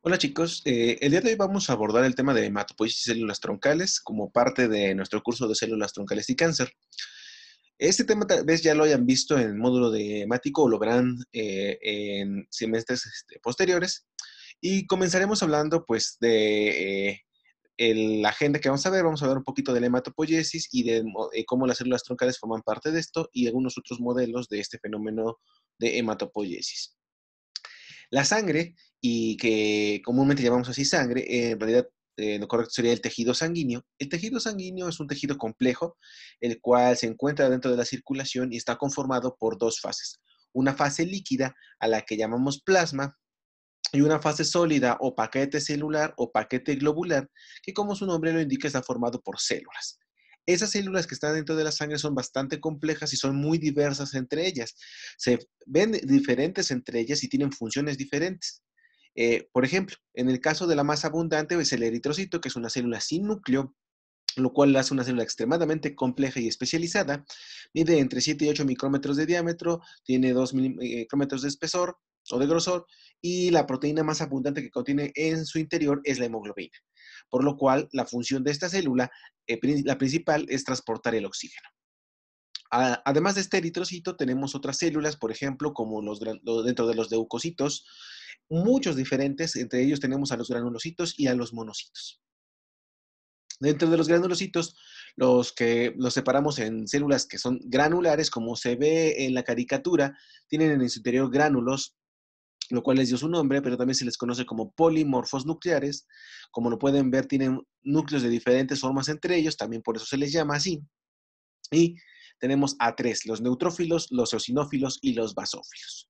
Hola chicos, eh, el día de hoy vamos a abordar el tema de hematopoiesis y células troncales como parte de nuestro curso de células troncales y cáncer. Este tema tal vez ya lo hayan visto en el módulo de hemático o lo verán eh, en semestres este, posteriores y comenzaremos hablando pues de eh, la agenda que vamos a ver, vamos a hablar un poquito de la hematopoiesis y de cómo las células troncales forman parte de esto y algunos otros modelos de este fenómeno de hematopoiesis. La sangre y que comúnmente llamamos así sangre, en realidad eh, lo correcto sería el tejido sanguíneo. El tejido sanguíneo es un tejido complejo, el cual se encuentra dentro de la circulación y está conformado por dos fases. Una fase líquida, a la que llamamos plasma, y una fase sólida o paquete celular o paquete globular, que como su nombre lo indica está formado por células. Esas células que están dentro de la sangre son bastante complejas y son muy diversas entre ellas. Se ven diferentes entre ellas y tienen funciones diferentes. Eh, por ejemplo, en el caso de la más abundante es pues, el eritrocito, que es una célula sin núcleo, lo cual la hace una célula extremadamente compleja y especializada. Mide entre 7 y 8 micrómetros de diámetro, tiene 2 eh, micrómetros de espesor o de grosor, y la proteína más abundante que contiene en su interior es la hemoglobina. Por lo cual, la función de esta célula, eh, la principal, es transportar el oxígeno. Además de este eritrocito, tenemos otras células, por ejemplo, como los, dentro de los leucocitos, muchos diferentes, entre ellos tenemos a los granulocitos y a los monocitos. Dentro de los granulocitos, los que los separamos en células que son granulares, como se ve en la caricatura, tienen en su interior gránulos, lo cual les dio su nombre, pero también se les conoce como polimorfos nucleares. Como lo pueden ver, tienen núcleos de diferentes formas entre ellos, también por eso se les llama así. Y tenemos a tres, los neutrófilos, los eosinófilos y los basófilos.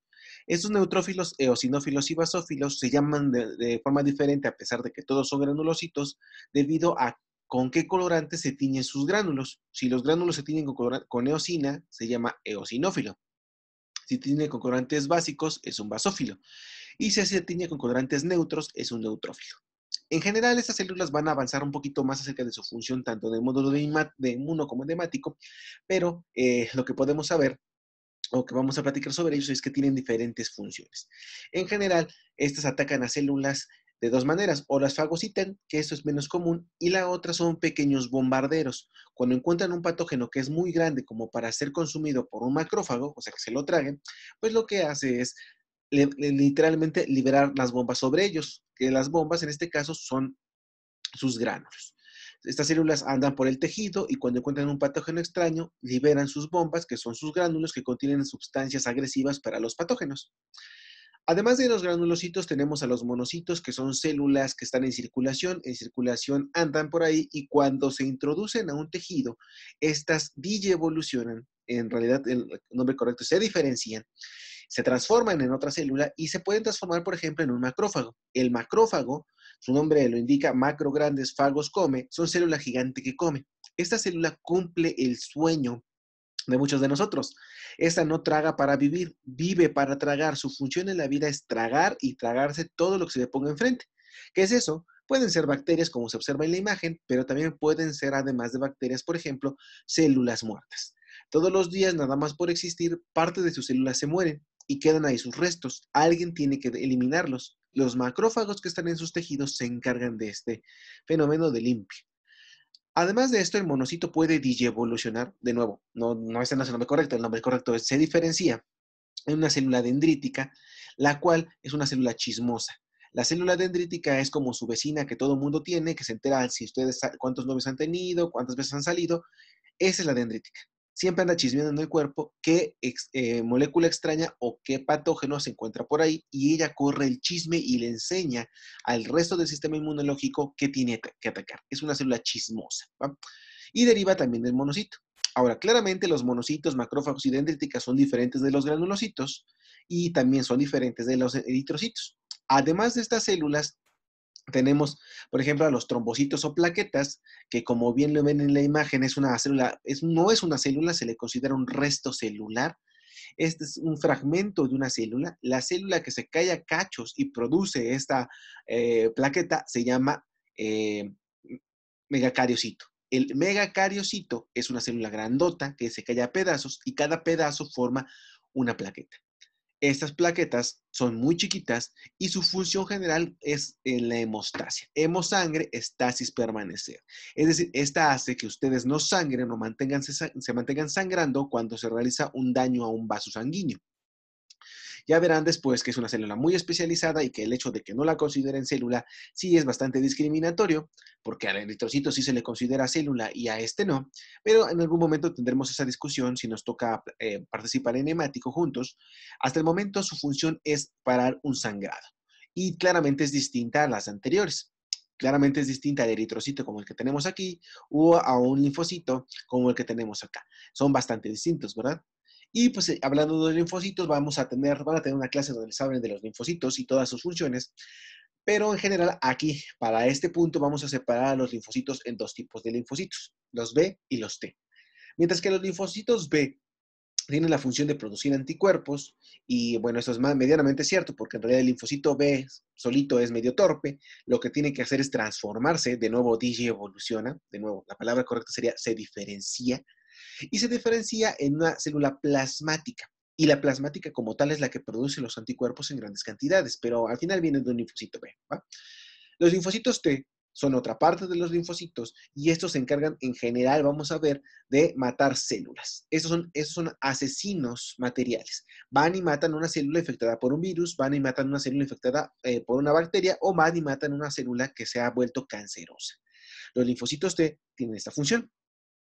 Estos neutrófilos, eosinófilos eh, y basófilos se llaman de, forma diferente a pesar de que todos son granulocitos debido a con qué colorante se tiñen sus gránulos. Si los gránulos se tiñen con, eosina, se llama eosinófilo. Si tiene con colorantes básicos, es un basófilo. Y si se tiñe con colorantes neutros, es un neutrófilo. En general, estas células van a avanzar un poquito más acerca de su función, tanto en módulo de, inmuno como hemático, pero eh, lo que podemos saber o que vamos a platicar sobre ellos es que tienen diferentes funciones. En general, estas atacan a células de dos maneras, o las fagocitan, que eso es menos común, y la otra son pequeños bombarderos. Cuando encuentran un patógeno que es muy grande como para ser consumido por un macrófago, o sea que se lo traguen, pues lo que hace es literalmente liberar las bombas sobre ellos, que las bombas en este caso son sus gránulos. Estas células andan por el tejido y cuando encuentran un patógeno extraño, liberan sus bombas, que son sus gránulos que contienen sustancias agresivas para los patógenos. Además de los granulocitos, tenemos a los monocitos, que son células que están en circulación. En circulación andan por ahí y cuando se introducen a un tejido, estas digievolucionan. En realidad, el nombre correcto se diferencian se transforman en otra célula y se pueden transformar, por ejemplo, en un macrófago. El macrófago su nombre lo indica, macro grandes fagos come, son células gigantes que come. Esta célula cumple el sueño de muchos de nosotros. Esta no traga para vivir, vive para tragar. Su función en la vida es tragar y tragarse todo lo que se le ponga enfrente. ¿Qué es eso? Pueden ser bacterias, como se observa en la imagen, pero también pueden ser, además de bacterias, por ejemplo, células muertas. Todos los días, nada más por existir, parte de sus células se mueren y quedan ahí sus restos. Alguien tiene que eliminarlos. Los macrófagos que están en sus tejidos se encargan de este fenómeno de limpio. Además de esto, el monocito puede digievolucionar, de nuevo, no, no es el nombre correcto, el nombre correcto es, se diferencia en una célula dendrítica, la cual es una célula chismosa. La célula dendrítica es como su vecina que todo mundo tiene, que se entera si ustedes cuántos novios han tenido, cuántas veces han salido. Esa es la dendrítica siempre anda chismeando en el cuerpo qué eh, molécula extraña o qué patógeno se encuentra por ahí y ella corre el chisme y le enseña al resto del sistema inmunológico qué tiene que atacar. Es una célula chismosa. Y deriva también del monocito. Ahora, claramente los monocitos, macrófagos y dendríticas son diferentes de los granulocitos y también son diferentes de los eritrocitos. Además de estas células, tenemos, por ejemplo, a los trombocitos o plaquetas, que como bien lo ven en la imagen, es una célula, es, no es una célula, se le considera un resto celular. Este es un fragmento de una célula. La célula que se cae a cachos y produce esta eh, plaqueta se llama eh, megacariocito. El megacariocito es una célula grandota que se cae a pedazos y cada pedazo forma una plaqueta. Estas plaquetas son muy chiquitas y su función general es eh, la hemostasia. Hemosangre, estasis, permanecer. Es decir, esta hace que ustedes no sangren o se mantengan sangrando cuando se realiza un daño a un vaso sanguíneo. Ya verán después que es una célula muy especializada y que el hecho de que no la consideren célula sí es bastante discriminatorio, porque al eritrocito sí se le considera célula y a este no, pero en algún momento tendremos esa discusión si nos toca eh, participar en hemático juntos. Hasta el momento su función es parar un sangrado y claramente es distinta a las anteriores claramente es distinta al eritrocito como el que tenemos aquí o a un linfocito como el que tenemos acá. Son bastante distintos, ¿verdad? Y pues eh, hablando de linfocitos, vamos a tener, van a tener una clase donde les hablen de los linfocitos y todas sus funciones. Pero en general, aquí, para este punto, vamos a separar a los linfocitos en dos tipos de linfocitos, los B y los T. Mientras que los linfocitos B tienen la función de producir anticuerpos, y bueno, esto es medianamente cierto, porque en realidad el linfocito B solito es medio torpe, lo que tiene que hacer es transformarse, de nuevo DJ evoluciona, de nuevo, la palabra correcta sería se diferencia, y se diferencia en una célula plasmática. Y la plasmática como tal es la que produce los anticuerpos en grandes cantidades, pero al final viene de un linfocito B. Los linfocitos T son otra parte de los linfocitos y estos se encargan en general, vamos a ver, de matar células. Esos son, asesinos materiales. Van y matan una célula infectada por un virus, van y matan una célula infectada eh, por una bacteria o van y matan una célula que se ha vuelto cancerosa. Los linfocitos T tienen esta función.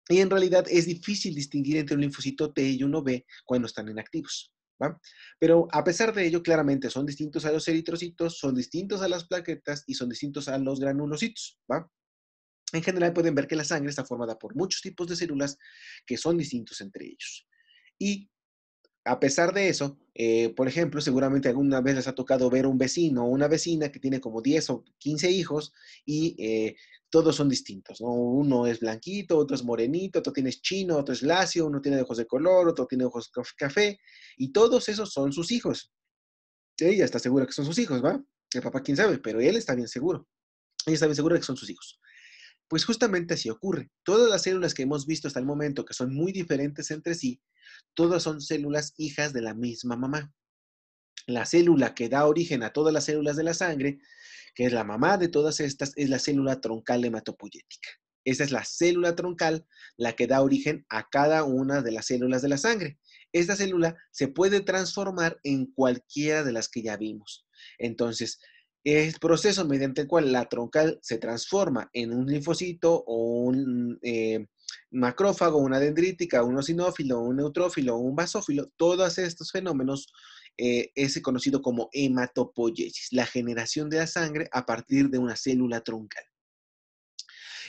Y en realidad es difícil distinguir entre un linfocito T y uno B cuando están inactivos. ¿va? Pero a pesar de ello, claramente son distintos a los eritrocitos, son distintos a las plaquetas y son distintos a los granulocitos. ¿va? En general pueden ver que la sangre está formada por muchos tipos de células que son distintos entre ellos. Y a pesar de eso, eh, por ejemplo, seguramente alguna vez les ha tocado ver un vecino o una vecina que tiene como 10 o 15 hijos y eh, todos son distintos, Uno es blanquito, otro es morenito, otro tiene chino, otro es lacio, uno tiene ojos de color, otro tiene ojos café, y todos esos son sus hijos. Ella está segura que son sus hijos, ¿va? El papá quién sabe, pero él está bien seguro. Ella está bien segura que son sus hijos. Pues justamente así ocurre. Todas las células que hemos visto hasta el momento, que son muy diferentes entre sí, todas son células hijas de la misma mamá. La célula que da origen a todas las células de la sangre, que es la mamá de todas estas, es la célula troncal hematopoyética. Esa es la célula troncal, la que da origen a cada una de las células de la sangre. Esta célula se puede transformar en cualquiera de las que ya vimos. Entonces, es el proceso mediante el cual la troncal se transforma en un linfocito o un eh, macrófago, una dendrítica, un osinófilo, un neutrófilo, un basófilo, todos estos fenómenos eh, es conocido como hematopoyesis, la generación de la sangre a partir de una célula troncal.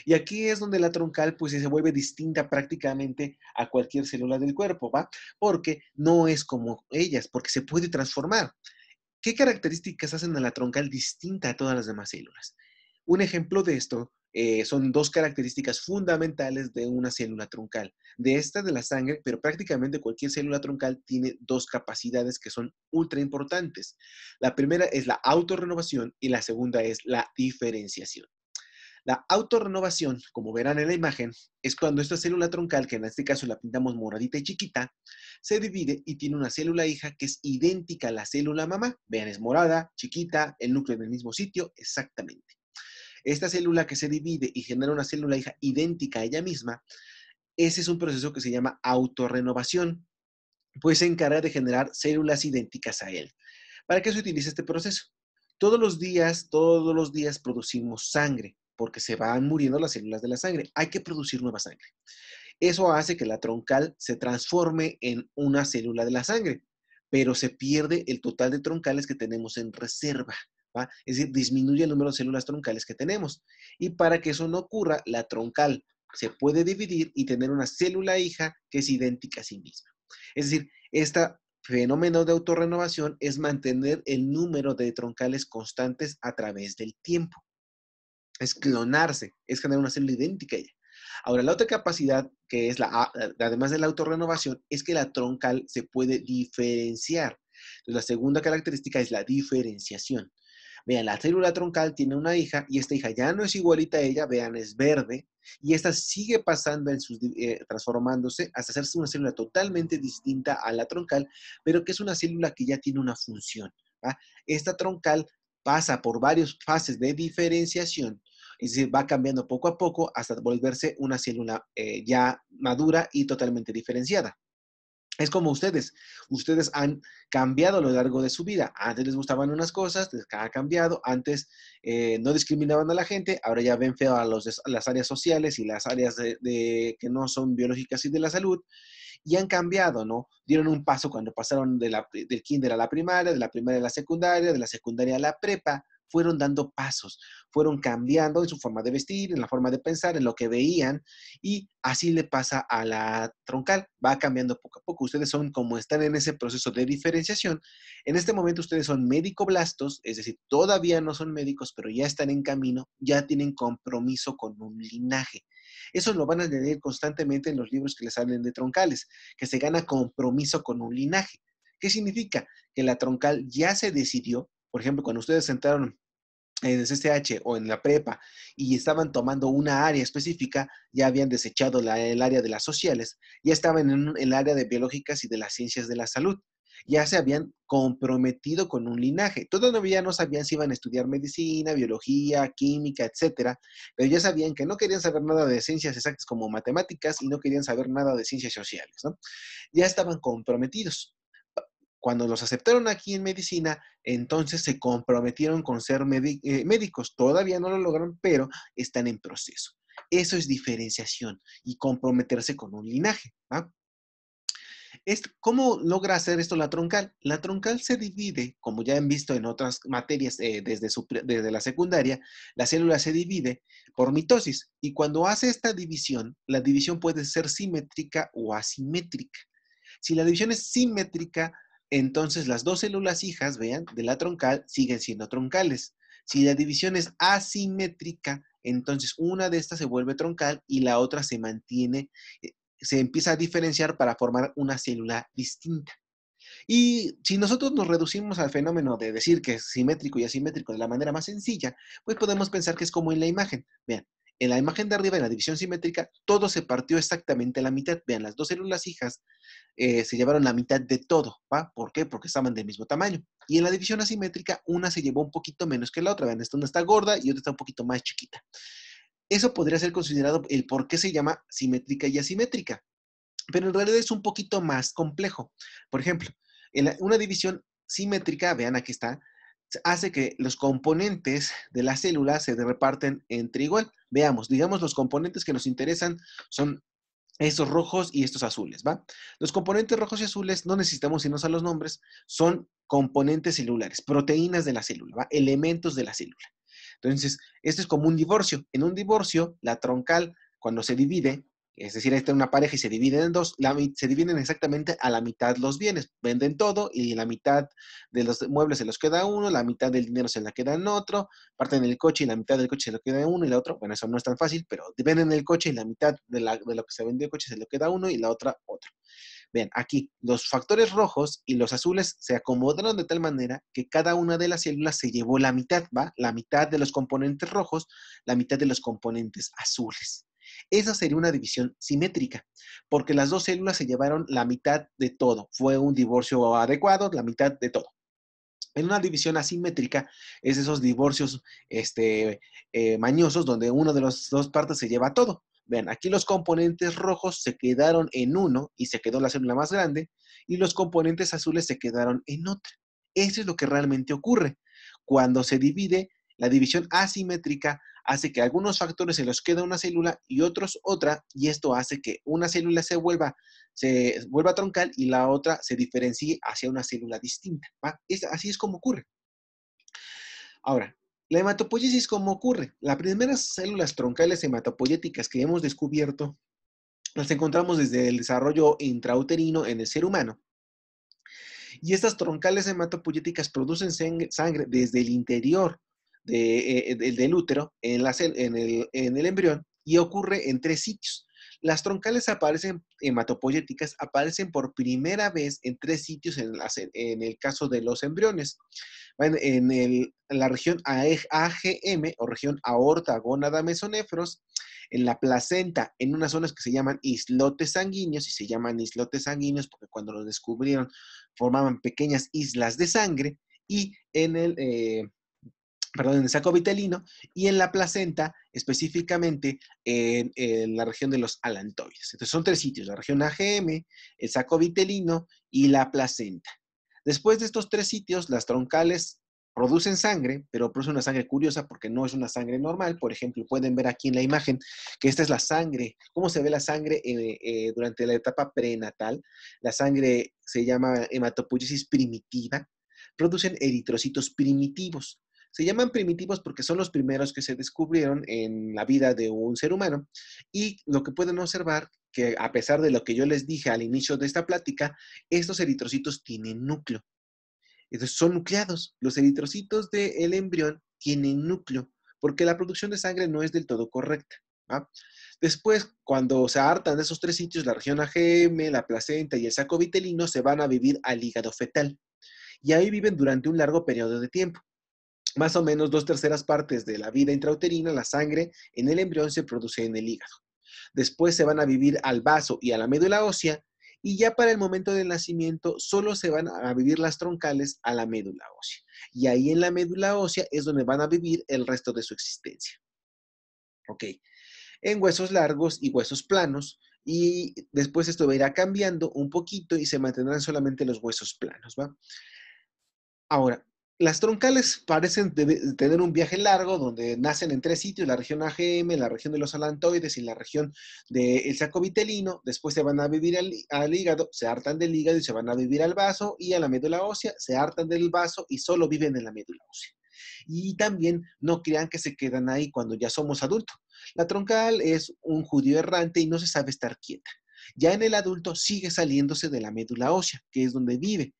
Y aquí es donde la troncal pues se vuelve distinta prácticamente a cualquier célula del cuerpo, ¿va? Porque no es como ellas, porque se puede transformar. ¿Qué características hacen a la troncal distinta a todas las demás células? Un ejemplo de esto eh, son dos características fundamentales de una célula troncal. De esta de la sangre, pero prácticamente cualquier célula troncal tiene dos capacidades que son ultra importantes. La primera es la autorrenovación y la segunda es la diferenciación. La autorrenovación, como verán en la imagen, es cuando esta célula troncal, que en este caso la pintamos moradita y chiquita, se divide y tiene una célula hija que es idéntica a la célula mamá. Vean, es morada, chiquita, el núcleo en el mismo sitio, exactamente. Esta célula que se divide y genera una célula hija idéntica a ella misma, ese es un proceso que se llama autorrenovación, pues se encarga de generar células idénticas a él. ¿Para qué se utiliza este proceso? Todos los días, todos los días producimos sangre porque se van muriendo las células de la sangre. Hay que producir nueva sangre. Eso hace que la troncal se transforme en una célula de la sangre, pero se pierde el total de troncales que tenemos en reserva. Es decir, disminuye el número de células troncales que tenemos. Y para que eso no ocurra, la troncal se puede dividir y tener una célula hija que es idéntica a sí misma. Es decir, este fenómeno de autorrenovación es mantener el número de troncales constantes a través del tiempo es clonarse, es generar una célula idéntica a ella. Ahora, la otra capacidad que es la, ah, eh, además de la autorrenovación, es que la troncal se puede diferenciar. Entonces, la segunda característica es la diferenciación. Vean, la célula troncal tiene una hija y esta hija ya no es igualita a ella, vean, es verde, y esta sigue pasando en sus, eh, transformándose hasta hacerse una célula totalmente distinta a la troncal, pero que es una célula que ya tiene una función. Esta troncal pasa por varias fases de diferenciación es decir, va cambiando poco a poco hasta volverse una célula eh, ya madura y totalmente diferenciada. Es como ustedes. Ustedes han cambiado a lo largo de su vida. Antes les gustaban unas cosas, les ha cambiado. Antes eh, no discriminaban a la gente, ahora ya ven feo a, los, las áreas sociales y las áreas que no son biológicas y de la salud. Y han cambiado, ¿no? Dieron un paso cuando pasaron de la, del kinder a la primaria, de la primaria a la secundaria, de la secundaria a la prepa fueron dando pasos, fueron cambiando en su forma de vestir, en la forma de pensar, en lo que veían, y así le pasa a la troncal, va cambiando poco a poco. Ustedes son, como están en ese proceso de diferenciación, en este momento ustedes son médico-blastos, es decir, todavía no son médicos, pero ya están en camino, ya tienen compromiso con un linaje. Eso lo van a leer constantemente en los libros que les hablen de troncales, que se gana compromiso con un linaje. ¿Qué significa? Que la troncal ya se decidió por ejemplo, cuando ustedes entraron en el CCH o en la prepa y estaban tomando una área específica, ya habían desechado el área de las sociales, ya estaban en el área de biológicas y de las ciencias de la salud, ya se habían comprometido con un linaje. Todavía no sabían si iban a estudiar medicina, biología, química, etcétera, pero ya sabían que no querían saber nada de ciencias exactas como matemáticas y no querían saber nada de ciencias sociales, ¿no? Ya estaban comprometidos. Cuando los aceptaron aquí en medicina, entonces se comprometieron con ser eh, médicos. Todavía no lo lograron, pero están en proceso. Eso es diferenciación y comprometerse con un linaje. ¿Cómo logra hacer esto la troncal? La troncal se divide, como ya han visto en otras materias eh, desde, desde la secundaria, la célula se divide por mitosis y cuando hace esta división, la división puede ser simétrica o asimétrica. Si la división es simétrica, entonces las dos células hijas, vean, de la troncal siguen siendo troncales. Si la división es asimétrica, entonces una de estas se vuelve troncal y la otra se mantiene, eh, se empieza a diferenciar para formar una célula distinta. Y si nosotros nos reducimos al fenómeno de decir que es simétrico y asimétrico de la manera más sencilla, pues podemos pensar que es como en la imagen. Vean, en la imagen de arriba, en la división simétrica, todo se partió exactamente a la mitad. Vean, las dos células hijas eh, se llevaron la mitad de todo. ¿Por qué? Porque estaban del mismo tamaño. Y en la división asimétrica, una se llevó un poquito menos que la otra. Vean, esta una está gorda y otra está un poquito más chiquita. Eso podría ser considerado el por qué se llama simétrica y asimétrica. Pero en realidad es un poquito más complejo. Por ejemplo, en una división simétrica, vean aquí está, hace que los componentes de la célula se reparten entre igual. Veamos, digamos los componentes que nos interesan son estos rojos y estos azules, ¿va? Los componentes rojos y azules, no necesitamos irnos a los nombres, son componentes celulares, proteínas de la célula, ¿va? Elementos de la célula. Entonces, esto es como un divorcio. En un divorcio, la troncal, cuando se divide, es decir, ahí está una pareja y se dividen en dos, se dividen exactamente a la mitad los bienes, venden todo y la mitad de los muebles se los queda uno, la mitad del dinero se la queda en otro, parten el coche y la mitad del coche se lo queda uno y la otra, bueno, eso no es tan fácil, pero venden el coche y la mitad de, lo que se vendió el coche se lo queda uno y la otra otro. Vean, aquí los factores rojos y los azules se acomodaron de tal manera que cada una de las células se llevó la mitad, ¿va? La mitad de los componentes rojos, la mitad de los componentes azules. Esa sería una división simétrica, porque las dos células se llevaron la mitad de todo. Fue un divorcio adecuado, la mitad de todo. En una división asimétrica es esos divorcios este, eh, mañosos donde una de las dos partes se lleva todo. Vean, aquí los componentes rojos se quedaron en uno y se quedó la célula más grande y los componentes azules se quedaron en otra. Eso es lo que realmente ocurre. Cuando se divide, la división asimétrica hace que algunos factores se los quede una célula y otros otra, y esto hace que una célula se vuelva, se vuelva troncal y la otra se diferencie hacia una célula distinta. así es como ocurre. Ahora, la hematopoiesis, ¿cómo ocurre? Las primeras células troncales hematopoyéticas que hemos descubierto las encontramos desde el desarrollo intrauterino en el ser humano. Y estas troncales hematopoyéticas producen sangre desde el interior, eh, del útero en, en, el, embrión y ocurre en tres sitios. Las troncales aparecen hematopoyéticas aparecen por primera vez en tres sitios en, el caso de los embriones. en, la región AGM o región aorta gónada mesonefros en la placenta, en unas zonas que se llaman islotes sanguíneos, y se llaman islotes sanguíneos porque cuando los descubrieron formaban pequeñas islas de sangre, y en el, eh, perdón, en el saco vitelino y en la placenta, específicamente en, la región de los alantoides. Entonces son tres sitios, la región AGM, el saco vitelino y la placenta. Después de estos tres sitios, las troncales producen sangre, pero producen una sangre curiosa porque no es una sangre normal. Por ejemplo, pueden ver aquí en la imagen que esta es la sangre, cómo se ve la sangre eh, eh, durante la etapa prenatal. La sangre se llama hematopoiesis primitiva, producen eritrocitos primitivos. Se llaman primitivos porque son los primeros que se descubrieron en la vida de un ser humano y lo que pueden observar que a pesar de lo que yo les dije al inicio de esta plática, estos eritrocitos tienen núcleo. Entonces son nucleados. Los eritrocitos del embrión tienen núcleo porque la producción de sangre no es del todo correcta. Después, cuando se hartan de esos tres sitios, la región AGM, la placenta y el saco vitelino, se van a vivir al hígado fetal. Y ahí viven durante un largo periodo de tiempo. Más o menos dos terceras partes de la vida intrauterina, la sangre, en el embrión se produce en el hígado. Después se van a vivir al vaso y a la médula ósea, y ya para el momento del nacimiento solo se van a vivir las troncales a la médula ósea. Y ahí en la médula ósea es donde van a vivir el resto de su existencia. Ok. En huesos largos y huesos planos, y después esto irá cambiando un poquito y se mantendrán solamente los huesos planos, ¿va? Ahora, las troncales parecen tener un viaje largo donde nacen en tres sitios, la región AGM, la región de los alantoides y la región del de saco vitelino. Después se van a vivir al, hígado, se hartan del hígado y se van a vivir al vaso y a la médula ósea, se hartan del vaso y solo viven en la médula ósea. Y también no crean que se quedan ahí cuando ya somos adultos. La troncal es un judío errante y no se sabe estar quieta. Ya en el adulto sigue saliéndose de la médula ósea, que es donde vive,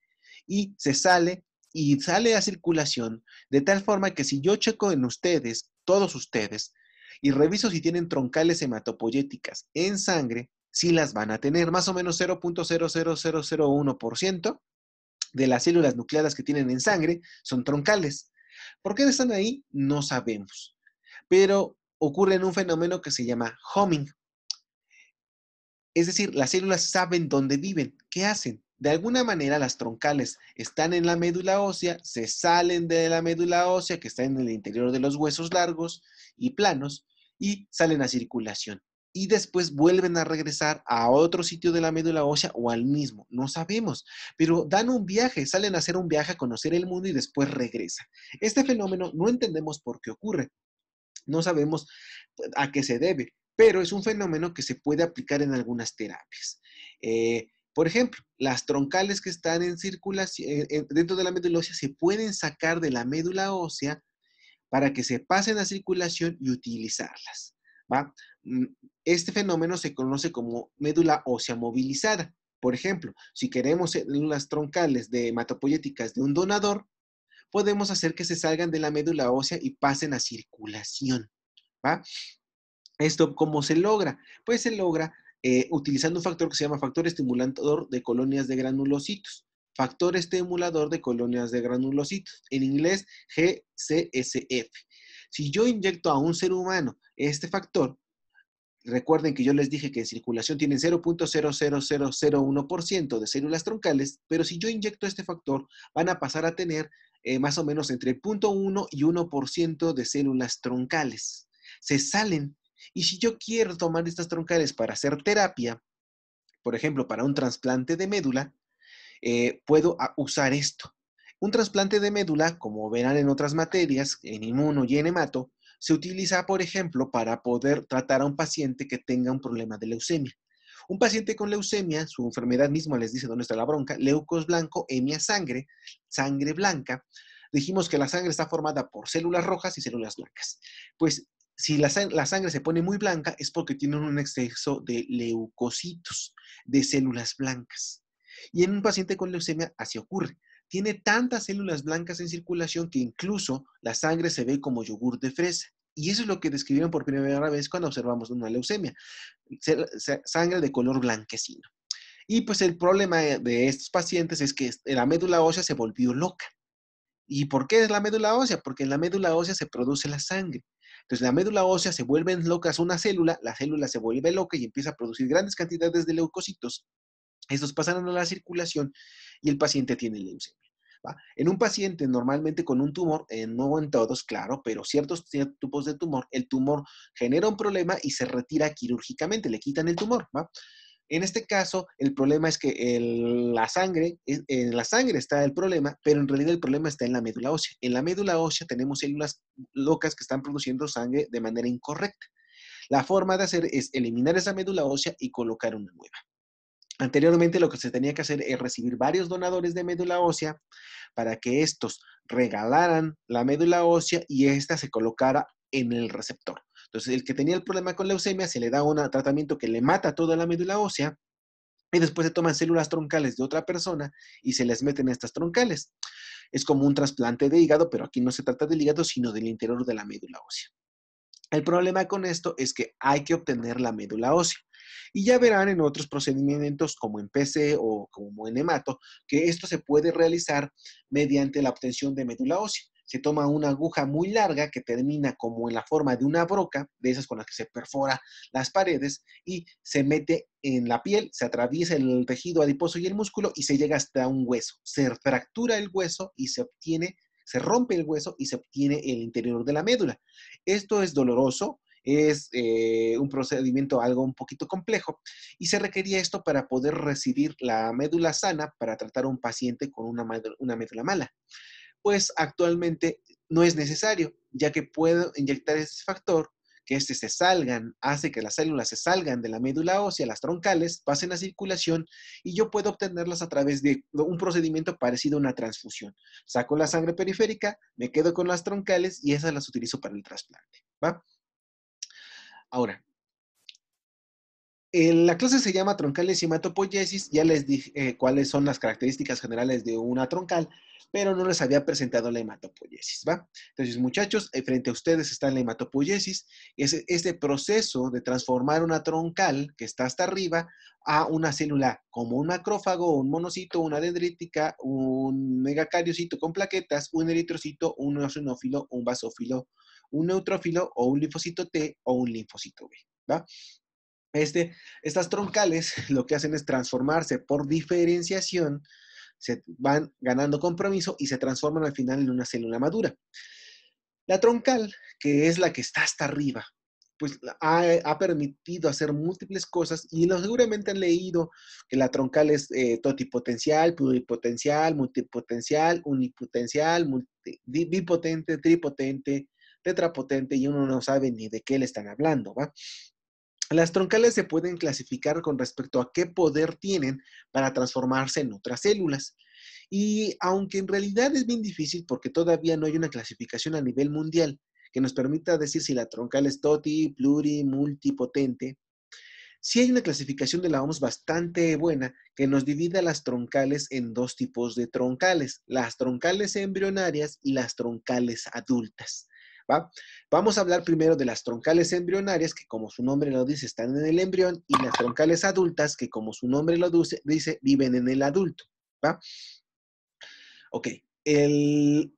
y se sale y sale a circulación de tal forma que si yo checo en ustedes, todos ustedes, y reviso si tienen troncales hematopoyéticas en sangre, si las van a tener, más o menos 0.00001% de las células nucleadas que tienen en sangre son troncales. ¿Por qué están ahí? No sabemos. Pero ocurre en un fenómeno que se llama homing. Es decir, las células saben dónde viven, qué hacen de alguna manera las troncales están en la médula ósea, se salen de la médula ósea que está en el interior de los huesos largos y planos y salen a circulación. Y después vuelven a regresar a otro sitio de la médula ósea o al mismo. No sabemos, pero dan un viaje, salen a hacer un viaje a conocer el mundo y después regresan. Este fenómeno no entendemos por qué ocurre. No sabemos pues, a qué se debe, pero es un fenómeno que se puede aplicar en algunas terapias. Eh, por ejemplo, las troncales que están en circulación dentro de la médula ósea se pueden sacar de la médula ósea para que se pasen a circulación y utilizarlas. Mm, este fenómeno se conoce como médula ósea movilizada. Por ejemplo, si queremos las troncales de hematopoyéticas de un donador, podemos hacer que se salgan de la médula ósea y pasen a circulación. ¿Esto cómo se logra? Pues se logra eh, utilizando un factor que se llama factor estimulador de colonias de granulocitos. Factor estimulador de colonias de granulocitos, en inglés GCSF. Si yo inyecto a un ser humano este factor, Recuerden que yo les dije que en circulación tienen 0.00001% de células troncales, pero si yo inyecto este factor, van a pasar a tener eh, más o menos entre 0.1 y 1% de células troncales. Se salen y si yo quiero tomar estas troncales para hacer terapia, por ejemplo, para un trasplante de médula, eh, puedo ah, usar esto. Un trasplante de médula, como verán en otras materias, en inmuno y en hemato, se utiliza, por ejemplo, para poder tratar a un paciente que tenga un problema de leucemia. Un paciente con leucemia, su enfermedad misma les dice dónde está la bronca, leucos blanco, hemia sangre, sangre blanca. Dijimos que la sangre está formada por células rojas y células blancas. Pues si la, sangre se pone muy blanca es porque tiene un exceso de leucocitos, de células blancas. Y en un paciente con leucemia así ocurre. Tiene tantas células blancas en circulación que incluso la sangre se ve como yogur de fresa. Y eso es lo que describieron por primera vez cuando observamos una leucemia. Sangre de color blanquecino. Y pues el problema de estos pacientes es que la médula ósea se volvió loca. ¿Y por qué es la médula ósea? Porque en la médula ósea se produce la sangre. Entonces la médula ósea se vuelve locas una célula, la célula se vuelve loca y empieza a producir grandes cantidades de leucocitos. Estos pasan a la circulación y el paciente tiene leucemia. En un paciente normalmente con un tumor, eh, no en todos, claro, pero ciertos tipos de tumor, el tumor genera un problema y se retira quirúrgicamente, le quitan el tumor. En este caso, el problema es que la sangre, en la sangre está el problema, pero en realidad el problema está en la médula ósea. En la médula ósea tenemos células locas que están produciendo sangre de manera incorrecta. La forma de hacer es eliminar esa médula ósea y colocar una nueva. Anteriormente lo que se tenía que hacer es recibir varios donadores de médula ósea para que estos regalaran la médula ósea y ésta se colocara en el receptor. Entonces, el que tenía el problema con leucemia se le da un tratamiento que le mata toda la médula ósea y después se toman células troncales de otra persona y se les meten estas troncales. Es como un trasplante de hígado, pero aquí no se trata del hígado, sino del interior de la médula ósea. El problema con esto es que hay que obtener la médula ósea. Y ya verán en otros procedimientos como en PC o como en hemato que esto se puede realizar mediante la obtención de médula ósea se toma una aguja muy larga que termina como en la forma de una broca, de esas con las que se perfora las paredes, y se mete en la piel, se atraviesa el tejido adiposo y el músculo y se llega hasta un hueso. Se fractura el hueso y se obtiene, se rompe el hueso y se obtiene el interior de la médula. Esto es doloroso, es eh, un procedimiento algo un poquito complejo y se requería esto para poder recibir la médula sana para tratar a un paciente con una, una médula mala pues actualmente no es necesario, ya que puedo inyectar ese factor, que este se salgan, hace que las células se salgan de la médula ósea, las troncales, pasen a circulación y yo puedo obtenerlas a través de un procedimiento parecido a una transfusión. Saco la sangre periférica, me quedo con las troncales y esas las utilizo para el trasplante. ¿va? Ahora, la clase se llama troncales y hematopoiesis. Ya les dije eh, cuáles son las características generales de una troncal, pero no les había presentado la hematopoiesis, ¿va? Entonces, muchachos, eh, frente a ustedes está la hematopoiesis. Es este proceso de transformar una troncal que está hasta arriba a una célula como un macrófago, un monocito, una dendrítica, un megacariocito con plaquetas, un eritrocito, un eosinófilo, un basófilo, un neutrófilo o un linfocito T o un linfocito B, ¿va? Este, estas troncales lo que hacen es transformarse por diferenciación, se van ganando compromiso y se transforman al final en una célula madura. La troncal, que es la que está hasta arriba, pues ha, ha permitido hacer múltiples cosas y seguramente han leído que la troncal es eh, totipotencial, pluripotencial, multipotencial, unipotencial, bipotente, tripotente, tetrapotente y uno no sabe ni de qué le están hablando, ¿va? Las troncales se pueden clasificar con respecto a qué poder tienen para transformarse en otras células. Y aunque en realidad es bien difícil porque todavía no hay una clasificación a nivel mundial que nos permita decir si la troncal es toti, pluri, multipotente, sí hay una clasificación de la OMS bastante buena que nos divide a las troncales en dos tipos de troncales, las troncales embrionarias y las troncales adultas. Vamos a hablar primero de las troncales embrionarias, que como su nombre lo dice, están en el embrión, y las troncales adultas, que como su nombre lo dice, viven en el adulto, Ok,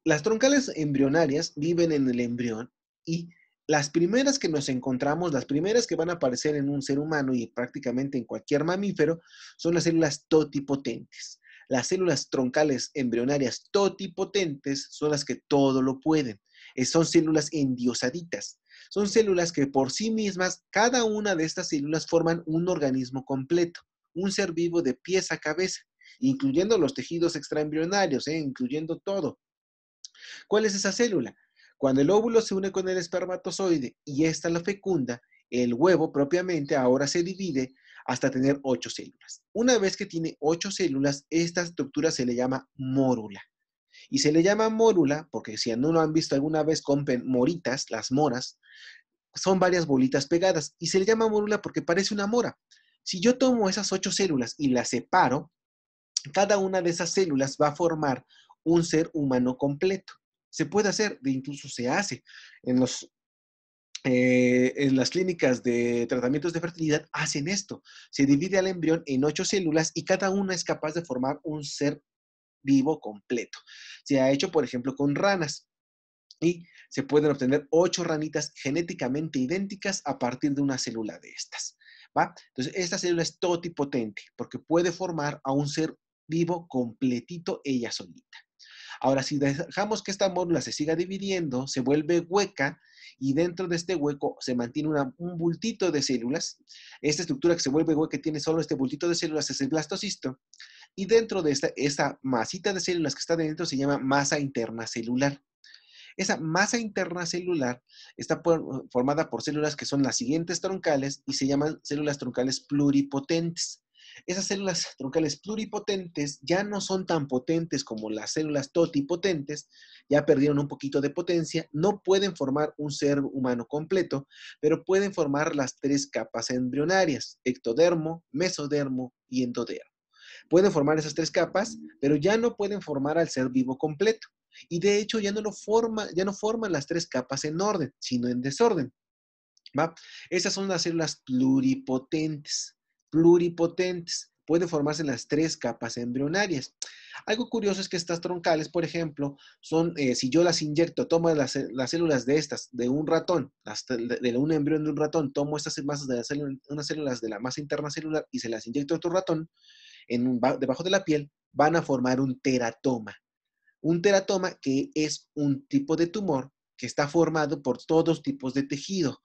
las troncales embrionarias viven en el embrión y las primeras que nos encontramos, las primeras que van a aparecer en un ser humano y prácticamente en cualquier mamífero, son las células totipotentes. Las células troncales embrionarias totipotentes son las que todo lo pueden. Eh, son células endiosaditas. Son células que por sí mismas, cada una de estas células forman un organismo completo, un ser vivo de pies a cabeza, incluyendo los tejidos extraembrionarios, eh, incluyendo todo. ¿Cuál es esa célula? Cuando el óvulo se une con el espermatozoide y esta la fecunda, el huevo propiamente ahora se divide hasta tener ocho células. Una vez que tiene ocho células, esta estructura se le llama mórula. Y se le llama mórula porque si no lo han visto alguna vez, compren moritas, las moras, son varias bolitas pegadas. Y se le llama mórula porque parece una mora. Si yo tomo esas ocho células y las separo, cada una de esas células va a formar un ser humano completo. Se puede hacer, incluso se hace. En los eh, en las clínicas de tratamientos de fertilidad hacen esto. Se divide al embrión en ocho células y cada una es capaz de formar un ser vivo completo. Se ha hecho, por ejemplo, con ranas y se pueden obtener ocho ranitas genéticamente idénticas a partir de una célula de estas. Entonces, esta célula es totipotente porque puede formar a un ser vivo completito ella solita. Ahora, si dejamos que esta módula se siga dividiendo, se vuelve hueca y dentro de este hueco se mantiene un bultito de células. Esta estructura que se vuelve hueca tiene solo este bultito de células, es el blastocisto. Y dentro de esta, esta masita de células que está dentro se llama masa interna celular. Esa masa interna-celular está formada por células que son las siguientes troncales y se llaman células troncales pluripotentes. Esas células troncales pluripotentes ya no son tan potentes como las células totipotentes, ya perdieron un poquito de potencia, no pueden formar un ser humano completo, pero pueden formar las tres capas embrionarias, ectodermo, mesodermo y endodermo. Pueden formar esas tres capas, pero ya no pueden formar al ser vivo completo. Y de hecho ya no, lo forma, ya no forman las tres capas en orden, sino en desorden. ¿va? Esas son las células pluripotentes. Pluripotentes. Pueden formarse en las tres capas embrionarias. Algo curioso es que estas troncales, por ejemplo, son, eh, si yo las inyecto, tomo las, células de estas, de un ratón, las, de, un embrión de un ratón, tomo estas masas de células, unas células de la masa interna celular y se las inyecto a otro ratón, debajo de la piel, van a formar un teratoma. Un teratoma que es un tipo de tumor que está formado por todos tipos de tejido.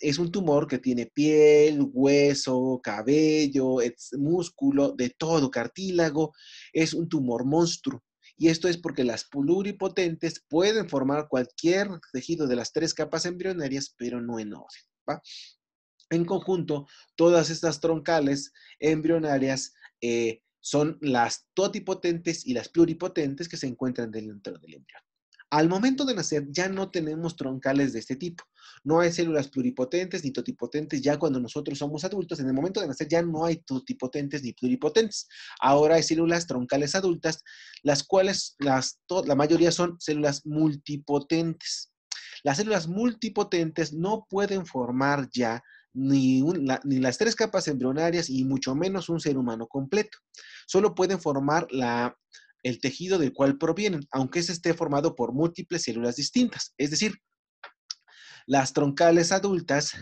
Es un tumor que tiene piel, hueso, cabello, músculo, de todo, cartílago. Es un tumor monstruo. Y esto es porque las pluripotentes pueden formar cualquier tejido de las tres capas embrionarias, pero no en orden. En conjunto, todas estas troncales embrionarias eh, son las totipotentes y las pluripotentes que se encuentran dentro del embrión. Al momento de nacer ya no tenemos troncales de este tipo. No hay células pluripotentes ni totipotentes ya cuando nosotros somos adultos. En el momento de nacer ya no hay totipotentes ni pluripotentes. Ahora hay células troncales adultas, las cuales la mayoría son células multipotentes. Las células multipotentes no pueden formar ya ni, las tres capas embrionarias y mucho menos un ser humano completo. Solo pueden formar el tejido del cual provienen, aunque ese esté formado por múltiples células distintas. Es decir, las troncales adultas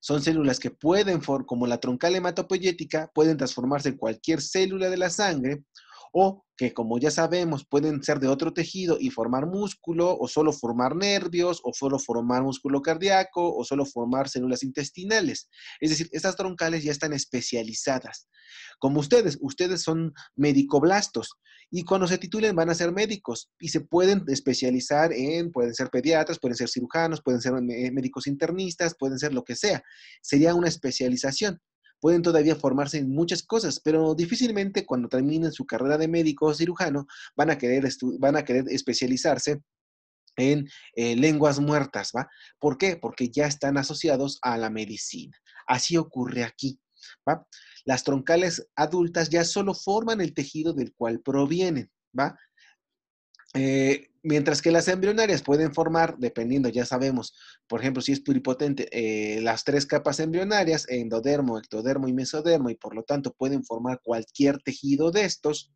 son células que pueden, como la troncal hematopoyética, pueden transformarse en cualquier célula de la sangre o que como ya sabemos pueden ser de otro tejido y formar músculo o solo formar nervios o solo formar músculo cardíaco o solo formar células intestinales. Es decir, estas troncales ya están especializadas. Como ustedes, ustedes son medicoblastos y cuando se titulen van a ser médicos y se pueden especializar en, pueden ser pediatras, pueden ser cirujanos, pueden ser eh, médicos internistas, pueden ser lo que sea. Sería una especialización pueden todavía formarse en muchas cosas, pero difícilmente cuando terminen su carrera de médico o cirujano van a querer, van a querer especializarse en eh, lenguas muertas, ¿va? ¿Por qué? Porque ya están asociados a la medicina. Así ocurre aquí, ¿va? Las troncales adultas ya solo forman el tejido del cual provienen, ¿va? Eh, Mientras que las embrionarias pueden formar, dependiendo, ya sabemos, por ejemplo, si es pluripotente, eh, las tres capas embrionarias, endodermo, ectodermo y mesodermo, y por lo tanto pueden formar cualquier tejido de estos,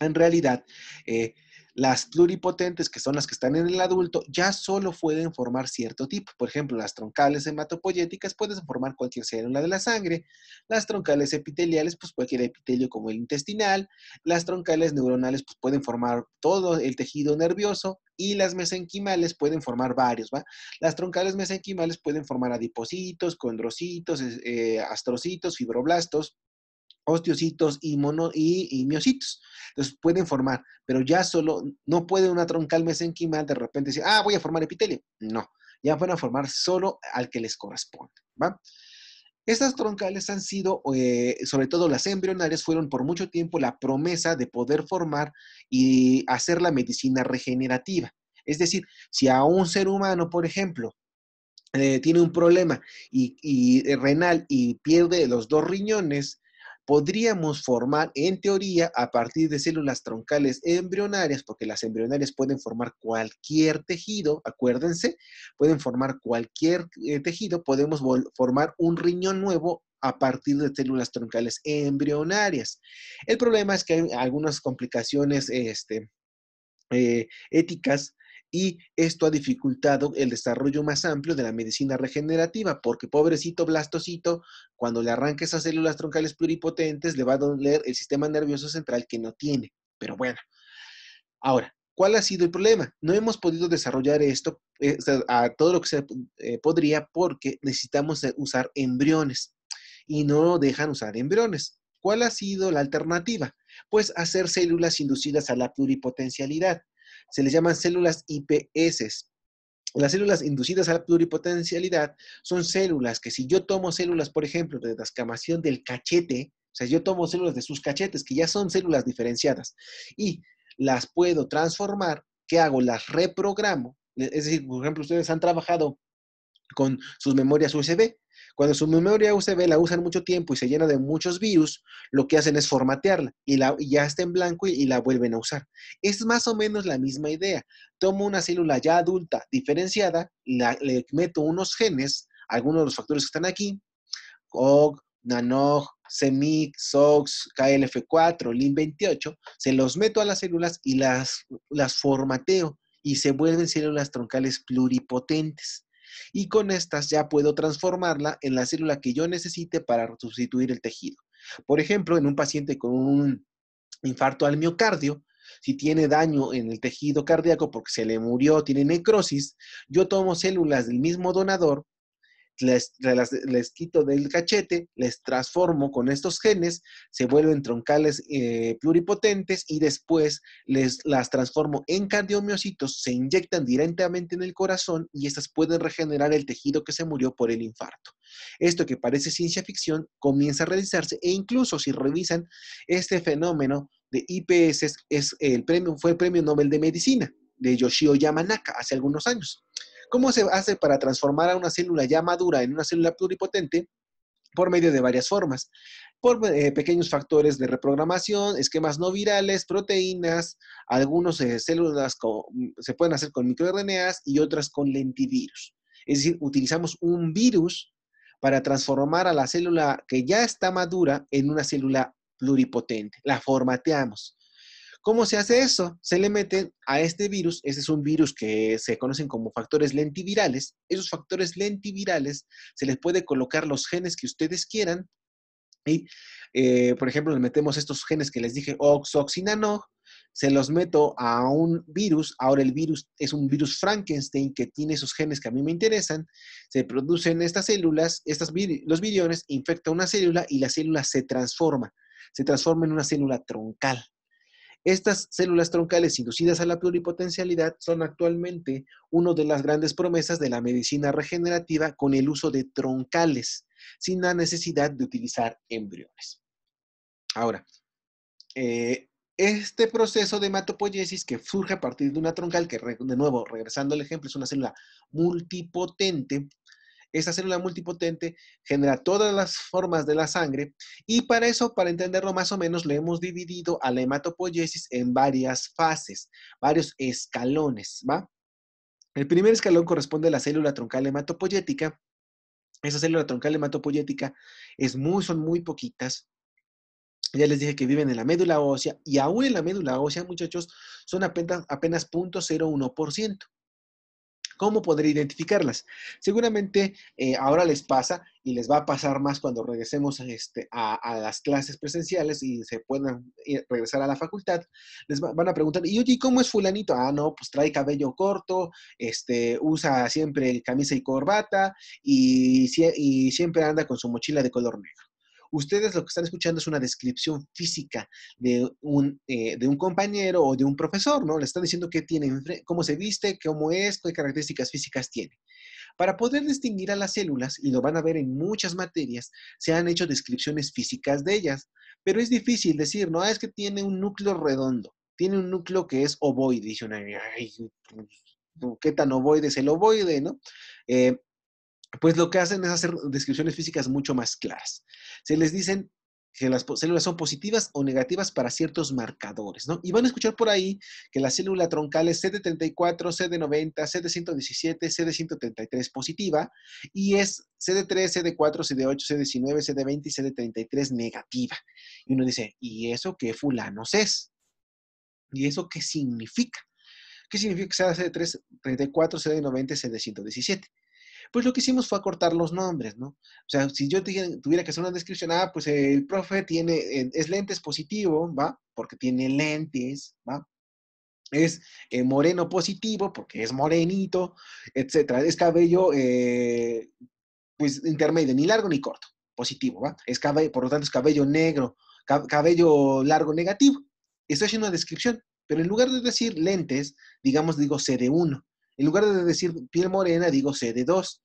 en realidad eh, las pluripotentes, que son las que están en el adulto, ya solo pueden formar cierto tipo. Por ejemplo, las troncales hematopoyéticas pueden formar cualquier célula de la sangre. Las troncales epiteliales, pues cualquier epitelio como el intestinal. Las troncales neuronales, pues pueden formar todo el tejido nervioso. Y las mesenquimales pueden formar varios, ¿va? Las troncales mesenquimales pueden formar adipocitos, condrocitos, eh, astrocitos, fibroblastos osteocitos y, mono, y, miocitos. Entonces pueden formar, pero ya solo, no puede una troncal mesenquimal de repente decir, ah, voy a formar epitelio. No, ya van a formar solo al que les corresponde. Estas troncales han sido, eh, sobre todo las embrionarias, fueron por mucho tiempo la promesa de poder formar y hacer la medicina regenerativa. Es decir, si a un ser humano, por ejemplo, eh, tiene un problema eh, renal y pierde los dos riñones, podríamos formar, en teoría, a partir de células troncales embrionarias, porque las embrionarias pueden formar cualquier tejido, acuérdense, pueden formar cualquier eh, tejido, podemos formar un riñón nuevo a partir de células troncales embrionarias. El problema es que hay algunas complicaciones este, eh, éticas y esto ha dificultado el desarrollo más amplio de la medicina regenerativa, porque pobrecito blastocito, cuando le arranca esas células troncales pluripotentes, le va a doler el sistema nervioso central que no tiene. Pero bueno, ahora, ¿cuál ha sido el problema? No hemos podido desarrollar esto eh, a todo lo que se eh, podría porque necesitamos eh, usar embriones y no dejan usar embriones. ¿Cuál ha sido la alternativa? Pues hacer células inducidas a la pluripotencialidad se les llaman células IPS. Las células inducidas a la pluripotencialidad son células que si yo tomo células, por ejemplo, de descamación del cachete, o sea, yo tomo células de sus cachetes, que ya son células diferenciadas, y las puedo transformar, ¿qué hago? Las reprogramo. Es decir, por ejemplo, ustedes han trabajado con sus memorias USB, cuando su memoria USB la usan mucho tiempo y se llena de muchos virus, lo que hacen es formatearla y, ya está en blanco y, la vuelven a usar. Es más o menos la misma idea. Tomo una célula ya adulta, diferenciada, le meto unos genes, algunos de los factores que están aquí, OG, NANOG, CEMIC, SOX, KLF4, LIN28, se los meto a las células y las formateo y se vuelven células troncales pluripotentes y con estas ya puedo transformarla en la célula que yo necesite para sustituir el tejido. Por ejemplo, en un paciente con un infarto al miocardio, si tiene daño en el tejido cardíaco porque se le murió, tiene necrosis, yo tomo células del mismo donador les, quito del cachete, les transformo con estos genes, se vuelven troncales eh, pluripotentes y después les, las transformo en cardiomiocitos, se inyectan directamente en el corazón y estas pueden regenerar el tejido que se murió por el infarto. Esto que parece ciencia ficción comienza a realizarse e incluso si revisan este fenómeno de IPS el premio, fue el premio Nobel de Medicina de Yoshio Yamanaka hace algunos años. ¿Cómo se hace para transformar a una célula ya madura en una célula pluripotente? por medio de varias formas, por eh, pequeños factores de reprogramación, esquemas no virales, proteínas, algunas eh, células mm, se pueden hacer con microRNAs y otras con lentivirus. Es decir, utilizamos un virus para transformar a la célula que ya está madura en una célula pluripotente. La formateamos. ¿Cómo se hace eso? Se le meten a este virus, este es un virus que se conocen como factores lentivirales, esos factores lentivirales se les puede colocar los genes que ustedes quieran y, eh, por ejemplo, le metemos estos genes que les dije, oxoxinano, se los meto a un virus, ahora el virus es un virus Frankenstein que tiene esos genes que a mí me interesan, se producen estas células, estas los viriones infecta una célula y la célula se transforma, se transforma en una célula troncal. Estas células troncales inducidas a la pluripotencialidad son actualmente una de las grandes promesas de la medicina regenerativa con el uso de troncales, sin la necesidad de utilizar embriones. Ahora, eh, este proceso de hematopoiesis que surge a partir de una troncal, que de nuevo, regresando al ejemplo, es una célula multipotente, esa célula multipotente genera todas las formas de la sangre y para eso, para entenderlo más o menos, le hemos dividido a la hematopoiesis en varias fases, varios escalones, ¿va? El primer escalón corresponde a la célula troncal hematopoyética. Esa célula troncal hematopoyética es muy, son muy poquitas, ya les dije que viven en la médula ósea y aún en la médula ósea, muchachos, son apenas, apenas 0.01%. ¿Cómo podré identificarlas? Seguramente eh, ahora les pasa y les va a pasar más cuando regresemos este, a, las clases presenciales y se puedan eh, regresar a la facultad. Les van a preguntar, ¿y oye, cómo es fulanito? Ah, no, pues trae cabello corto, este, usa siempre camisa y corbata y siempre anda con su mochila de color negro. Ustedes lo que están escuchando es una descripción física de un, eh, de un compañero o de un profesor, ¿no? Le están diciendo qué tiene, cómo se viste, cómo es, qué características físicas tiene. Para poder distinguir a las células, y lo van a ver en muchas materias, se han hecho descripciones físicas de ellas, pero es difícil decir, no, es que tiene un núcleo redondo, tiene un núcleo que es ovoide, dice ay, pues, ¿qué tan ovoide es el ovoide, no? Eh, pues lo que hacen es hacer descripciones físicas mucho más claras. Se les dicen que las células son positivas o negativas para ciertos marcadores, ¿no? Y van a escuchar por ahí que la célula troncal es CD34, CD90, CD117, CD133 positiva y es CD3, CD4, CD8, CD19, CD20 y CD33 negativa. Y uno dice, ¿y eso qué fulanos es? ¿Y eso qué significa? ¿Qué significa que sea CD3, 34, CD90, CD117? pues lo que hicimos fue acortar los nombres, ¿no? O sea, si yo tuviera que hacer una descripción, ah, pues el profe tiene, es lentes positivo, ¿va? Porque tiene lentes, ¿va? Es eh, moreno positivo porque es morenito, etcétera. Es cabello, eh, pues intermedio, ni largo ni corto, positivo, ¿va? Es cabello, por lo tanto es cabello negro, cabello largo negativo. Estoy haciendo una descripción, pero en lugar de decir lentes, digamos, digo CD1. En lugar de decir piel morena, digo CD2.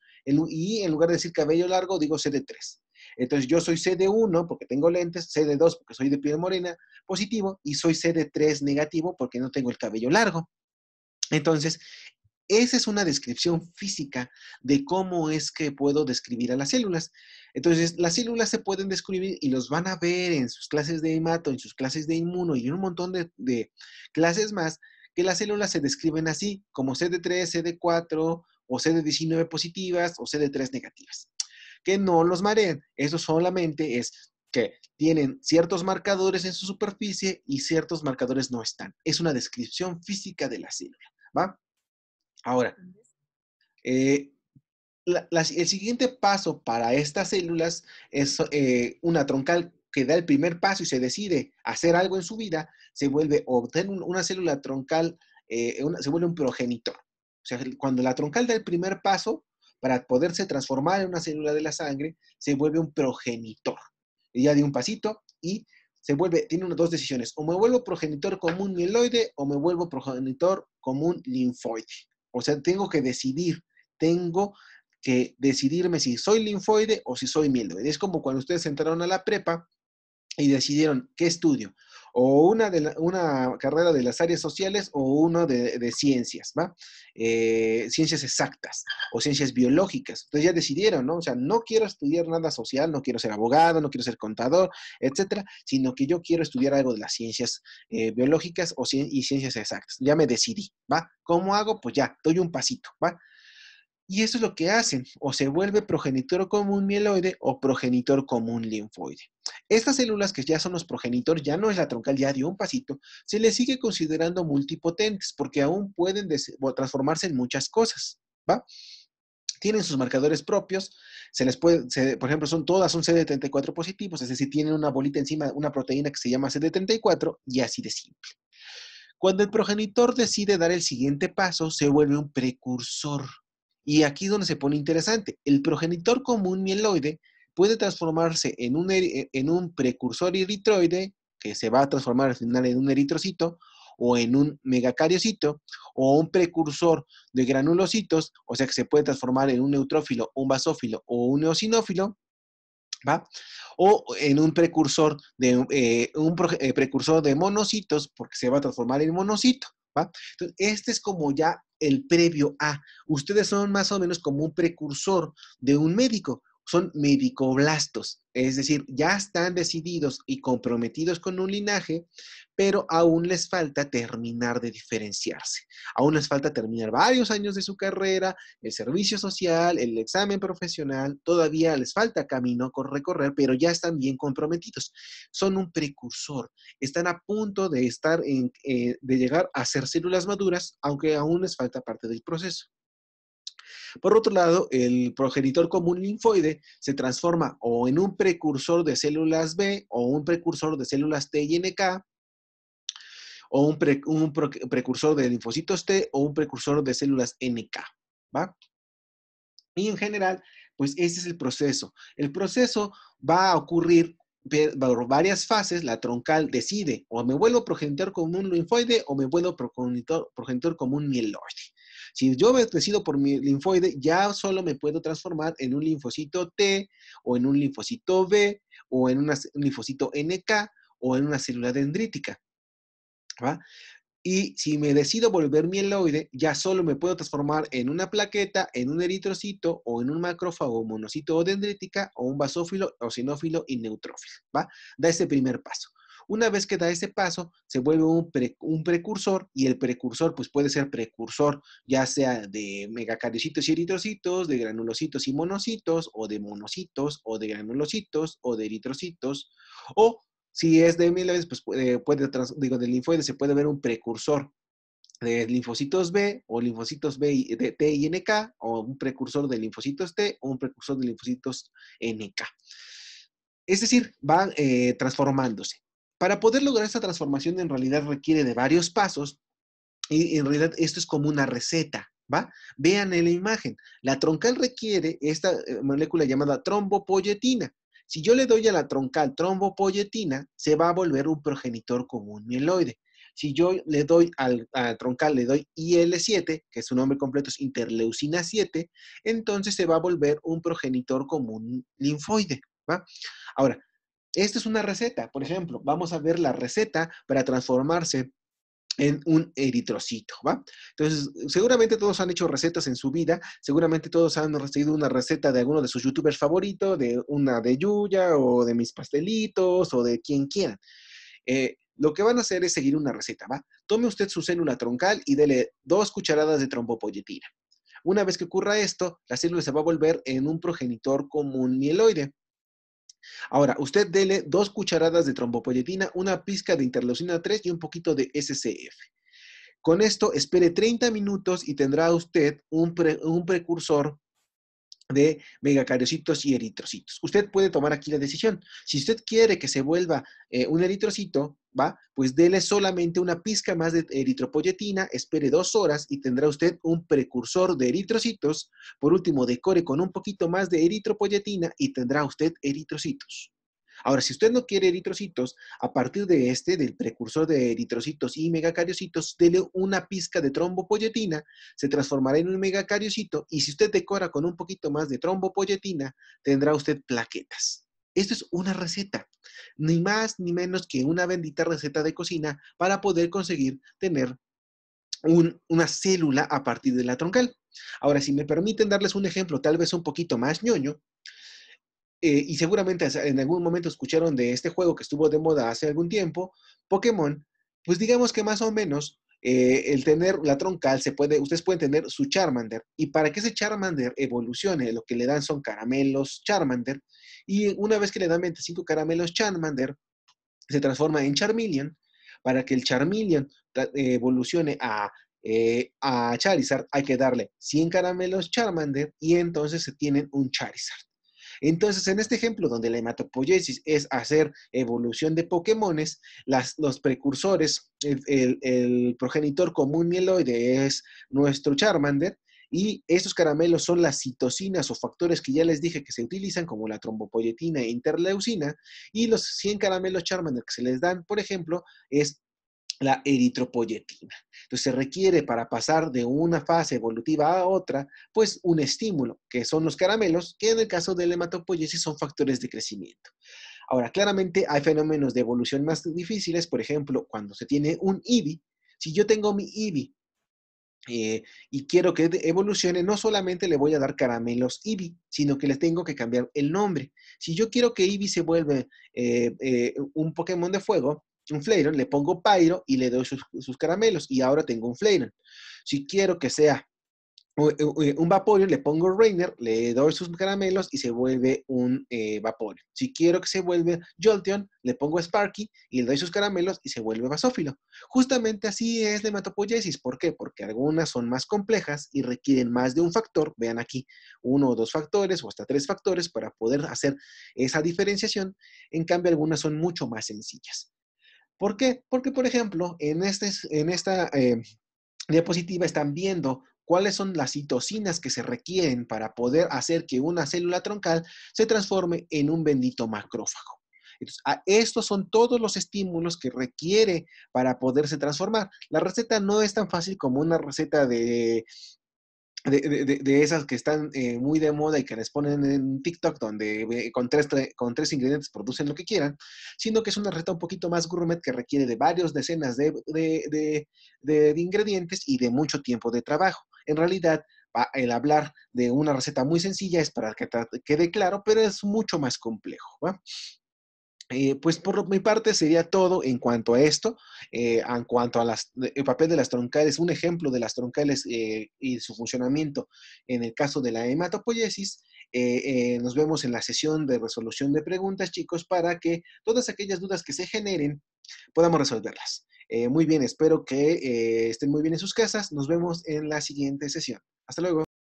y en lugar de decir cabello largo, digo CD3. Entonces yo soy CD1 porque tengo lentes, CD2 porque soy de piel morena positivo y soy CD3 negativo porque no tengo el cabello largo. Entonces, esa es una descripción física de cómo es que puedo describir a las células. Entonces, las células se pueden describir y los van a ver en sus clases de hemato, en sus clases de inmuno y en un montón de, de clases más que las células se describen así, como CD3, CD4 o CD19 positivas o CD3 negativas. Que no los mareen, eso solamente es que tienen ciertos marcadores en su superficie y ciertos marcadores no están. Es una descripción física de la célula, ¿va? Ahora, eh, el siguiente paso para estas células es eh, una troncal que da el primer paso y se decide hacer algo en su vida, se vuelve o una célula troncal, eh, se vuelve un progenitor. O sea, cuando la troncal da el primer paso para poderse transformar en una célula de la sangre, se vuelve un progenitor. Ella de un pasito y se vuelve, tiene unas dos decisiones, o me vuelvo progenitor común mieloide o me vuelvo progenitor común linfoide. O sea, tengo que decidir, tengo que decidirme si soy linfoide o si soy mieloide. Es como cuando ustedes entraron a la prepa y decidieron qué estudio, o una, de una carrera de las áreas sociales o uno de, ciencias, ¿va? Eh, ciencias exactas o ciencias biológicas. Entonces ya decidieron, ¿no? O sea, no quiero estudiar nada social, no quiero ser abogado, no quiero ser contador, etcétera, sino que yo quiero estudiar algo de las ciencias eh, biológicas o y ciencias exactas. Ya me decidí, ¿va? ¿Cómo hago? Pues ya, doy un pasito, ¿va? Y eso es lo que hacen, o se vuelve progenitor común mieloide o progenitor común linfoide. Estas células que ya son los progenitores ya no es la troncal, ya dio un pasito, se les sigue considerando multipotentes porque aún pueden transformarse en muchas cosas, ¿va? Tienen sus marcadores propios, se les puede, por ejemplo, son todas un CD34 positivos, es decir, tienen una bolita encima, una proteína que se llama CD34 y así de simple. Cuando el progenitor decide dar el siguiente paso, se vuelve un precursor y aquí es donde se pone interesante. El progenitor común mieloide puede transformarse en un, eh, en un precursor eritroide, que se va a transformar al final en un eritrocito, o en un megacariocito, o un precursor de granulocitos, o sea que se puede transformar en un neutrófilo, un basófilo o un eosinófilo, ¿va? O en un precursor de, eh, un eh, precursor de monocitos, porque se va a transformar en monocito. Entonces, este es como ya el previo a. Ustedes son más o menos como un precursor de un médico son medicoblastos, es decir, ya están decididos y comprometidos con un linaje, pero aún les falta terminar de diferenciarse. Aún les falta terminar varios años de su carrera, el servicio social, el examen profesional, todavía les falta camino por recorrer, pero ya están bien comprometidos. Son un precursor, están a punto de estar en, eh, de llegar a ser células maduras, aunque aún les falta parte del proceso. Por otro lado, el progenitor común linfoide se transforma o en un precursor de células B o un precursor de células T y NK, o un, precursor de linfocitos T o un precursor de células NK, ¿va? Y en general, pues ese es el proceso. El proceso va a ocurrir por varias fases, la troncal decide o me vuelvo progenitor como un linfoide o me vuelvo progenitor, progenitor como un mieloide. Si yo decido por mi linfoide, ya solo me puedo transformar en un linfocito T o en un linfocito B o en un linfocito NK o en una célula dendrítica. ¿va? Y si me decido volver mieloide, ya solo me puedo transformar en una plaqueta, en un eritrocito o en un macrófago monocito o dendrítica o un basófilo o sinófilo y neutrófilo, ¿va? Da ese primer paso. Una vez que da ese paso, se vuelve un, un, precursor y el precursor pues puede ser precursor ya sea de megacariocitos y eritrocitos, de granulocitos y monocitos, o de monocitos, o de granulocitos, o de eritrocitos, o si es de veces, pues puede, puede digo, del linfoides se puede ver un precursor de linfocitos B o linfocitos B de, T y NK o un precursor de linfocitos T o un precursor de linfocitos NK. Es decir, van eh, transformándose. Para poder lograr esa transformación en realidad requiere de varios pasos y en realidad esto es como una receta, ¿va? Vean en la imagen. La troncal requiere esta eh, molécula llamada trombopoyetina. Si yo le doy a la troncal trombopoyetina, se va a volver un progenitor común mieloide. Si yo le doy al, la troncal, le doy IL7, que su nombre completo es interleucina 7, entonces se va a volver un progenitor común linfoide. Ahora, esta es una receta. Por ejemplo, vamos a ver la receta para transformarse en un eritrocito, ¿va? Entonces, seguramente todos han hecho recetas en su vida, seguramente todos han recibido una receta de alguno de sus youtubers favoritos, de una de Yuya o de mis pastelitos o de quien quieran. Eh, lo que van a hacer es seguir una receta, ¿va? Tome usted su célula troncal y dele dos cucharadas de trombopoyetina. Una vez que ocurra esto, la célula se va a volver en un progenitor común mieloide. Ahora, usted dele dos cucharadas de trombopoyetina, una pizca de interleucina 3 y un poquito de SCF. Con esto, espere 30 minutos y tendrá usted un, un precursor de megacariocitos y eritrocitos. Usted puede tomar aquí la decisión. Si usted quiere que se vuelva eh, un eritrocito, ¿va? Pues dele solamente una pizca más de eritropoyetina, espere dos horas y tendrá usted un precursor de eritrocitos. Por último, decore con un poquito más de eritropoyetina y tendrá usted eritrocitos. Ahora, si usted no quiere eritrocitos, a partir de este, del precursor de eritrocitos y megacariocitos, dele una pizca de trombopoyetina, se transformará en un megacariocito y si usted decora con un poquito más de trombopoyetina, tendrá usted plaquetas. Esto es una receta, ni más ni menos que una bendita receta de cocina para poder conseguir tener una célula a partir de la troncal. Ahora, si me permiten darles un ejemplo tal vez un poquito más ñoño, eh, y seguramente en algún momento escucharon de este juego que estuvo de moda hace algún tiempo, Pokémon, pues digamos que más o menos eh, el tener la troncal, se puede, ustedes pueden tener su Charmander. Y para que ese Charmander evolucione, lo que le dan son caramelos Charmander. Y una vez que le dan 25 caramelos Charmander, se transforma en Charmeleon. Para que el Charmeleon eh, evolucione a, a Charizard, hay que darle 100 caramelos Charmander y entonces se tienen un Charizard. Entonces, en este ejemplo, donde la hematopoiesis es hacer evolución de Pokémones, los precursores, el, progenitor común mieloide es nuestro Charmander, y esos caramelos son las citocinas o factores que ya les dije que se utilizan, como la trombopoyetina e interleucina. Y los 100 caramelos Charmander que se les dan, por ejemplo, es la eritropoyetina. Entonces se requiere para pasar de una fase evolutiva a otra, pues un estímulo, que son los caramelos, que en el caso de la hematopoyesis son factores de crecimiento. Ahora, claramente hay fenómenos de evolución más difíciles, por ejemplo, cuando se tiene un IBI. Si yo tengo mi IBI eh, y quiero que evolucione, no solamente le voy a dar caramelos IBI, sino que le tengo que cambiar el nombre. Si yo quiero que IBI se vuelva eh, eh, un Pokémon de fuego, un fleiron, le pongo Pyro y le doy sus, caramelos y ahora tengo un fleiron. Si quiero que sea un Vaporeon, le pongo Rainer, le doy sus caramelos y se vuelve un eh, Si quiero que se vuelva Jolteon, le pongo Sparky y le doy sus caramelos y se vuelve Basófilo. Justamente así es la hematopoyesis. ¿Por qué? Porque algunas son más complejas y requieren más de un factor. Vean aquí, uno o dos factores o hasta tres factores para poder hacer esa diferenciación. En cambio, algunas son mucho más sencillas. ¿Por qué? Porque, por ejemplo, en, este, en esta eh, diapositiva están viendo cuáles son las citocinas que se requieren para poder hacer que una célula troncal se transforme en un bendito macrófago. Entonces, a ah, estos son todos los estímulos que requiere para poderse transformar. La receta no es tan fácil como una receta de, de, esas que están eh, muy de moda y que les ponen en TikTok, donde eh, con, tres, con tres ingredientes producen lo que quieran, sino que es una receta un poquito más gourmet que requiere de varias decenas de, de ingredientes y de mucho tiempo de trabajo. En realidad, el hablar de una receta muy sencilla es para que quede claro, pero es mucho más complejo. Eh, pues por mi parte sería todo en cuanto a esto, eh, en cuanto al papel de las troncales, un ejemplo de las troncales eh, y su funcionamiento en el caso de la hematopoiesis. nos vemos en la sesión de resolución de preguntas, chicos, para que todas aquellas dudas que se generen podamos resolverlas. muy bien, espero que estén muy bien en sus casas. Nos vemos en la siguiente sesión. Hasta luego.